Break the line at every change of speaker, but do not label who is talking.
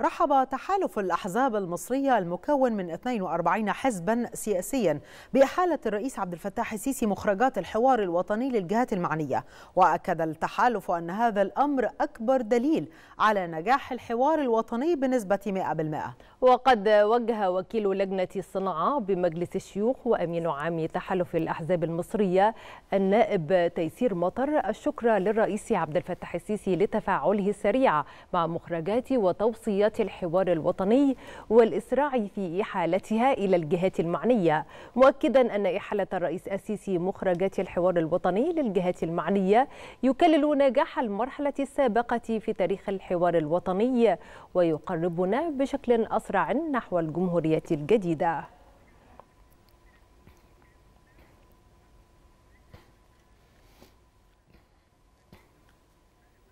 رحب تحالف الأحزاب المصرية المكون من 42 حزبا سياسيا بإحالة الرئيس عبد الفتاح السيسي مخرجات الحوار الوطني للجهات المعنية وأكد التحالف أن هذا الأمر أكبر دليل على نجاح الحوار الوطني بنسبة 100%
وقد وجه وكيل لجنة الصناعة بمجلس الشيوخ وأمين عام تحالف الأحزاب المصرية النائب تيسير مطر الشكر للرئيس عبد الفتاح السيسي لتفاعله السريع مع مخرجات وتوصيات إطارات الحوار الوطني والإسراع في إحالتها إلى الجهات المعنية مؤكدا أن إحالة الرئيس السيسي مخرجات الحوار الوطني للجهات المعنية يكلل نجاح المرحلة السابقة في تاريخ الحوار الوطني ويقربنا بشكل أسرع نحو الجمهورية الجديدة